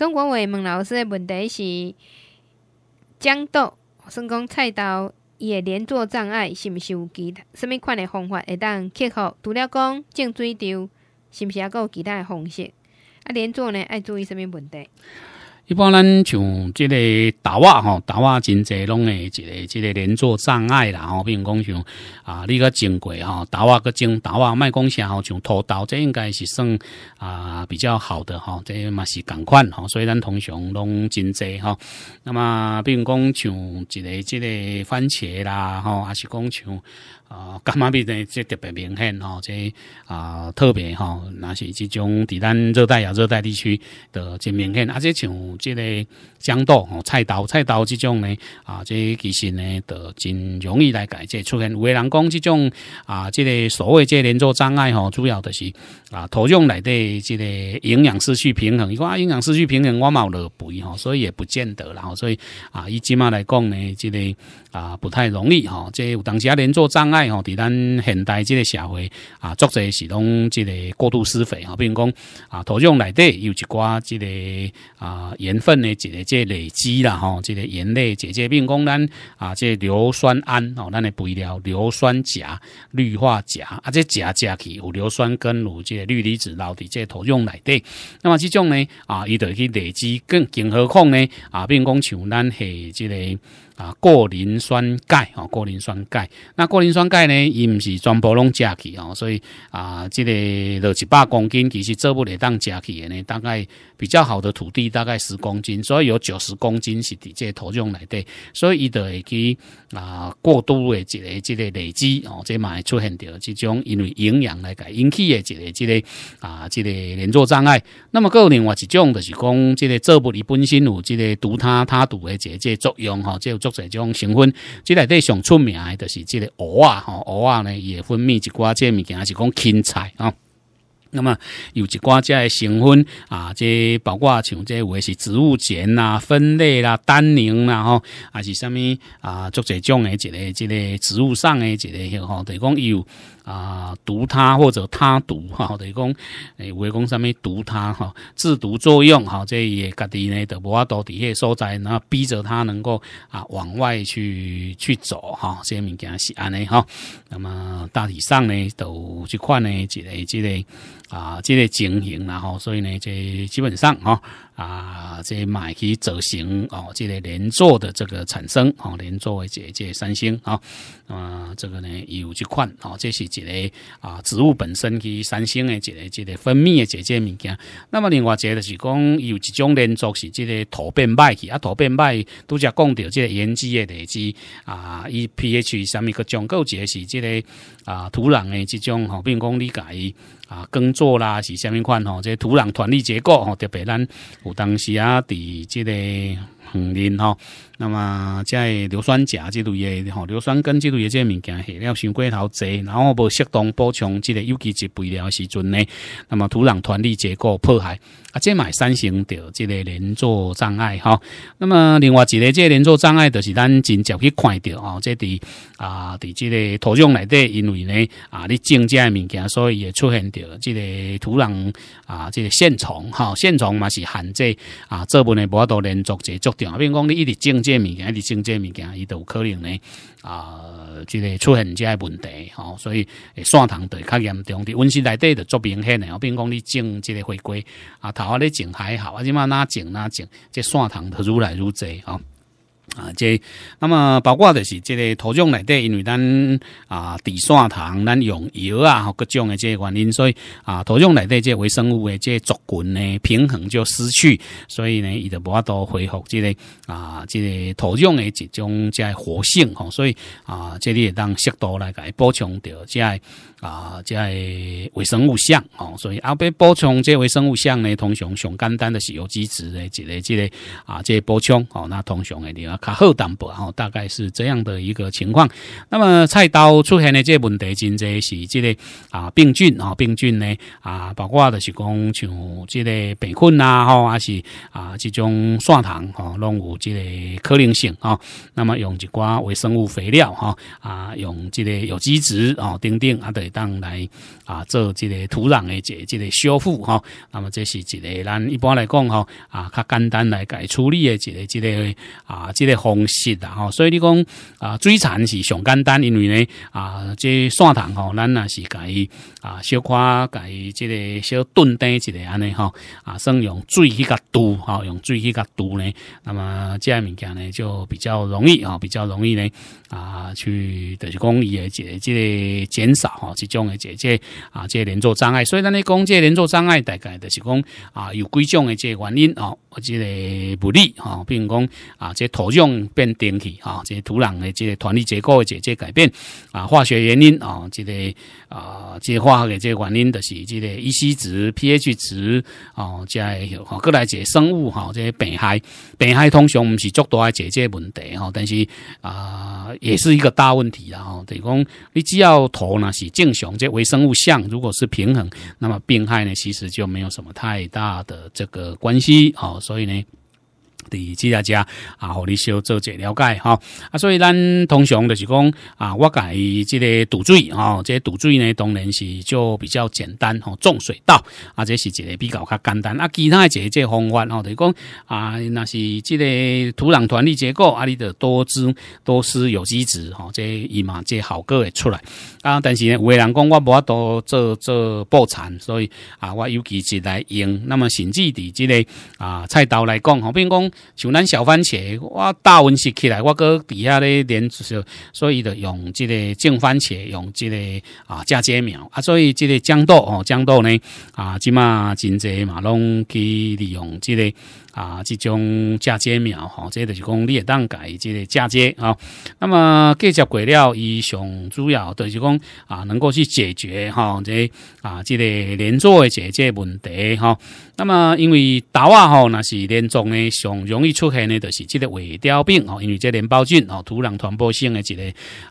中国话问老师的问题是：豇豆、算工菜刀伊也连作障碍，是毋是有其他什物款的方法会当克服？除了讲种水稻，是毋是还有其他的方式？啊，连作呢，爱注意什物问题？一般咱像即个打瓦吼，打瓦真侪拢会一个一个连作障碍啦，吼。比如讲像啊，你个种过吼，打瓦个种打瓦卖讲啥吼，像拖豆这应该是算啊比较好的吼，这嘛是共款吼，所以咱通常拢真侪吼。那么，比如讲像一个一个番茄啦，吼，还是讲像。啊，干吗比呢？即特别明显吼，即啊特别哈，那是即种在咱热带亚热带地区的真明显，而且像即个豆、刀、菜刀、菜刀这种呢，啊，即其实呢，都真容易来改，这出现。有的人讲即种啊，即个所谓即连坐障碍吼，主要的是啊，土壤内的即个营养失去平衡。你讲啊，营养失去平衡，我冇了肥吼，所以也不见得啦。所以啊，以即马来讲呢，即个啊不太容易吼。即有当时啊连坐障碍。吼！在咱现代这个社会啊，作者是拢这个过度施肥啊，如讲啊，土壤内底有一挂这个啊盐分的这个这累积啦，吼，这个盐类，姐姐如讲咱啊，这硫酸铵吼，咱的肥料，硫酸钾、氯化钾啊，这钾钾去有硫酸根，有这氯离子，留伫这土壤内底。那么这种呢啊，伊得去累积，更更何况呢啊，比如讲像咱系这个。啊，过磷酸钙啊，过磷酸钙。那过磷酸钙呢，伊唔是全部拢食去哦，所以啊，这个六一八公斤其实做不嚟当食去嘅呢。大概比较好的土地大概十公斤，所以有九十公斤是伫即个土壤内底，所以伊就会去啊过度的一个一个累积哦，这嘛会出现到这种因为营养来改引起的一个一个啊即个连坐障碍。那么另外一种就是讲，即个做不嚟本身有即个毒它它毒的这这作用哈，叫作这种成分，即内最上出名的，就是即个鹅啊，鹅啊呢，也分泌一寡即物件，是讲青菜啊。那么有一寡即个成分啊，即包括像即为是植物碱啦、酚类啦、单宁啦，吼，还是什么啊？足侪种诶，一个即个植物上诶，一个吼，是讲有。啊，毒他或者他毒，哈，等于讲，诶，围讲上面毒他哈，制毒作用，哈，这也家己呢，都无法到底下所在，然后逼着他能够啊往外去去走，哈，下物件是安尼哈，那么大体上呢，都去看呢，这个即个啊，即个情形，然后所以呢，这基本上哈。啊，即买去造成哦，即个连作的这个产生哦，连作为这这三星啊，即这个呢有一款哦，这是一个啊植物本身去三星的，一个一个分泌的这个物件。那么另外一个就是讲有一种连作是这个土变败去啊，土变败都只讲到这个盐基的地基啊，以 pH 什么个结构，这是这个啊土壤的这种比并讲理解。啊，耕作啦是虾米款哦？这土壤团粒结构吼，特别咱有当时啊，伫即个。红磷吼，那么在硫酸钾这类的吼，硫酸根这类的这物件系了，伤过头多，然后无适当补充，即个有机质肥料的时阵呢，那么土壤团粒结构破坏啊，这买三型的即个连作障碍哈。那么另外一个即连作障碍，就是咱真接去看到啊，即伫啊，即个土壤内底，因为呢啊，你种加的物件，所以也出现掉即个土壤啊，即个线虫哈，线虫嘛是含这啊这部分无多连续接作。并讲你一直种这物件，一直种这物件，伊都有可能呢啊，即个出现这问题哦，所以诶，砂糖得较严重滴，温室内底的作明显呢。并讲你种这个回归啊，头下咧种还好，啊，且嘛那种那种，这砂糖它入来入侪哦啊，即，那么包括就是即个土壤内底，因为咱啊地砂糖咱用油啊各种的即个原因，所以啊土壤内底即微生物的即族群呢平衡就失去，所以呢伊就无法度恢复即个啊即个土壤的一种即活性吼，所以啊即里当适度来改补充掉即个啊即个微生物相吼，所以后边补充即微生物相呢，通常上简单的是有机质的即个即个啊即补充吼，那通常的你较好淡薄吼，大概是这样的一个情况。那么菜刀出现的这问题，真侪是即个啊病菌啊病菌呢啊，包括就是讲像即个病菌啊、吼，还是啊这种蒜糖吼，拢有即个可能性啊。那么用一寡微生物肥料哈啊，用即个有机质啊等等啊等来啊做即个土壤的这即个修复哈。那么这是一个咱一般来讲吼啊较简单来改处理的即个即个啊这个。方式啦吼，所以你讲啊，水产是上简单，因为呢啊，这线糖吼，咱也是改啊，小块改即个小炖蛋一个安尼吼啊，算用水去甲煮吼，用水去甲煮呢，那么即物件呢就比较容易吼，比较容易呢啊，去就是讲伊诶即个减少吼，即种诶即个啊，即连坐障碍，所以咱咧讲即连坐障碍大概就是讲啊，有几种诶即原因哦，这个不利吼，比如讲啊，即土壤。用变电体啊，这些土壤的这些团粒结构的解解改变啊，化学原因啊，这个啊，这化学的这些原因就是这个 E C 值、p H 值啊，再有吼各来解生物哈，这些病害病害通常唔是足大解决问题哈，但是啊，也是一个大问题啊。等于讲，你只要投呢是正常这微生物相，如果是平衡，那么病害呢其实就没有什么太大的这个关系好，所以呢。伫即大家啊，互你小做者了解哈啊，所以咱通常就是讲啊，我改即个堵水哦，即堵水呢，当然是就比较简单吼，种水稻啊，这是一个比较较简单啊。其他个一个方法哦，就讲啊，那是即个土壤团粒结构啊，你得多施多施有机质吼，即伊嘛即好果会出来啊。但是呢，有人讲我法多做做保产，所以啊，我尤其是来用。那么甚至伫即个啊菜刀来讲哦，比如讲。像咱小番茄，我大温室起来，我搁底下咧连就是，所以就用这个种番茄，用这个啊嫁接苗啊，所以这个豇豆哦，豇豆呢啊，即嘛真侪嘛拢去利用这个。啊，这种嫁接苗哈，这个就是讲你也当改，这个嫁接啊。那么继续过了，伊上主要就是讲啊，能够去解决哈这啊这个连作的解决问题哈。那么因为豆啊哈，那是连种的上容易出现的，就是这个萎凋病哦。因为这连孢菌哦，土壤传播性的这个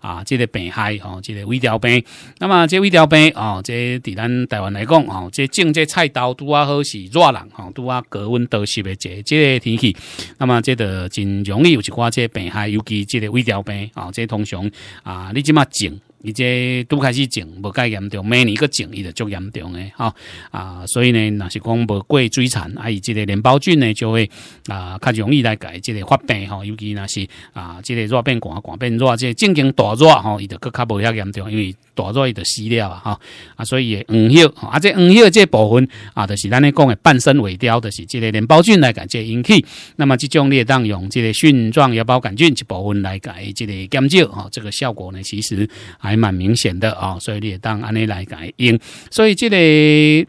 啊，这个病害哦，这个萎凋病。那么这萎凋病哦，这在咱台湾来讲哦，这种这菜刀都啊好是热人哦，都啊高温都是的。诶，这个天气，那么这个真容易，有一患这病害，尤其这个胃调病啊，这通常啊，你即嘛整。伊这拄开始肿，无介严重，每年一个肿伊就严重诶，吼啊，所以呢，那是讲无过水产，啊，伊即个链孢菌呢就会啊较容易来改即个发病，吼，尤其那是啊即个热变寒，寒变热，即正经大热，吼，伊就搁较无遐严重，因为大热伊就死了啊，吼啊，所以黄热啊，即黄叶即部分啊，就是咱咧讲诶半身萎凋，就是即个链孢菌来改即引起。那么即种咧，当用即个蕈状芽孢杆菌一部分来改即个减少，吼，这个效果呢，其实。还蛮明显的啊，所以你也当安尼来改因，所以这个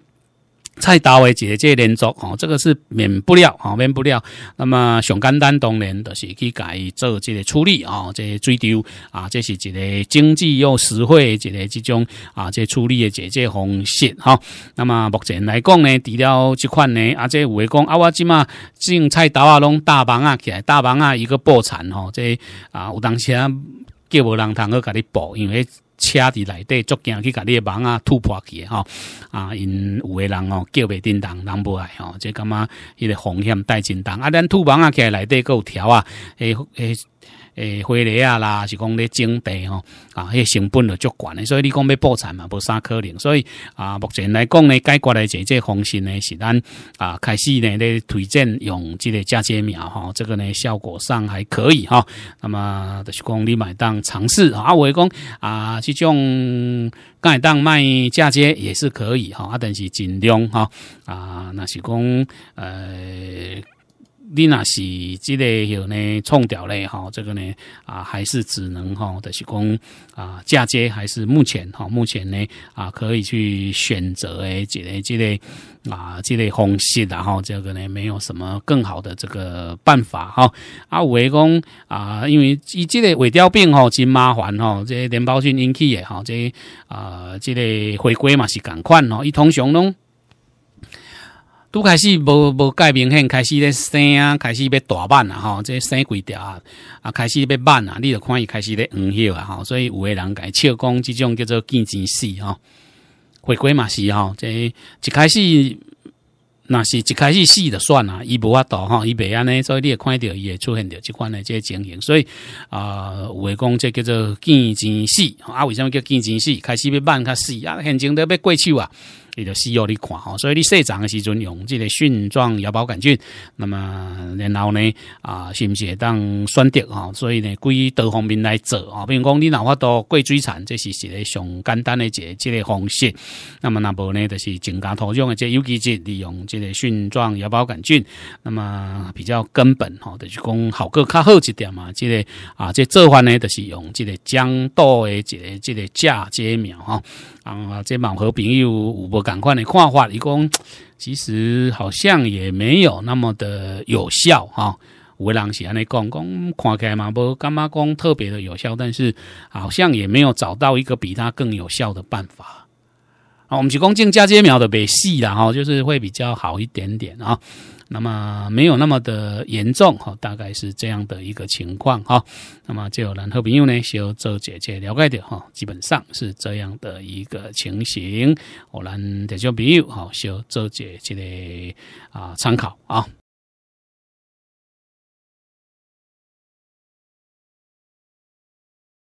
菜刀的姐姐连续哦，这个是免不了哈，免不了。那么想简单，当然就是去改做这个处理啊，这水丢啊，这是一个经济又实惠一个这种啊，这处理的姐姐方式哈。那么目前来讲呢，除了这款呢，啊这有讲啊我今嘛种菜刀啊拢大房啊起来，大房啊一个破产哈，这啊有当时。啊。叫无人通去甲你补，因为车伫内底足惊去甲你诶网啊突破去吼啊！因有诶人哦叫袂叮当，人无来吼，即感觉迄个风险带真重啊？咱土房啊，起来内底有条啊，诶诶。诶，花蕾啊啦，是讲咧种地吼，啊，迄成本就足悬，诶，所以你讲要破产嘛，无啥可能。所以啊，目前来讲咧，解决诶这这方式呢，是咱啊开始咧咧推荐用即个嫁接苗吼，这个呢效果上还可以哈。那么是讲你买当尝试啊，我讲啊种敢盖当卖嫁接也是可以哈，啊，但是尽量哈啊，那是讲呃。你那是这个有呢冲掉类哈，这个呢啊还是只能哈，就是讲啊嫁接还是目前哈，目前呢啊可以去选择诶这类这类啊这类方式，然后这个呢没有什么更好的这个办法哈。啊，为讲啊，因为伊这类尾凋病吼真麻烦吼，这些连孢菌引起也哈这啊这类回归嘛是赶快哦，一通想拢。都开始无无盖明显，开始咧生啊，开始要大板啊，吼，这生几条啊啊，开始要板啊，你着看伊开始咧黄叶啊吼，所以有个人笑讲，即种叫做见钱死吼，回归嘛是吼，这一开始，若是一开始死就算啦，伊无法度吼，伊袂安尼，所以你会看着伊会出现着即款的即情形，所以啊，有诶讲即叫做见钱死，啊为什么叫见钱死？开始要板较死啊，现前都要过手啊。你就需要你看哈，所以你生长的时阵用这个菌状芽孢杆菌，那么然后呢啊，是不是当选择哈？所以呢，归多方面来做啊，比如讲你哪怕到贵水产，这是一个上简单的一个这个方式。那么那部呢，就是增加土壤的，这尤其即利用这个菌状芽孢杆菌，那么比较根本哈，就是讲效果较好一点嘛。这个啊，这做法呢，就是用这个豇豆的这个这个嫁接苗哈。啊，这毛好朋友有无？赶快的看法，一共 其实好像也没有那么的有效哈。我人先安尼讲讲，看起来嘛不干嘛讲特别的有效，但是好像也没有找到一个比他更有效的办法。啊，我们提供茎嫁接苗的比细了哈，就是会比较好一点点啊，那么没有那么的严重哈，大概是这样的一个情况哈。那么就然后朋友呢，需要做姐姐了解点哈，基本上是这样的一个情形，我咱的小朋友哈，需要做姐姐的啊参考啊。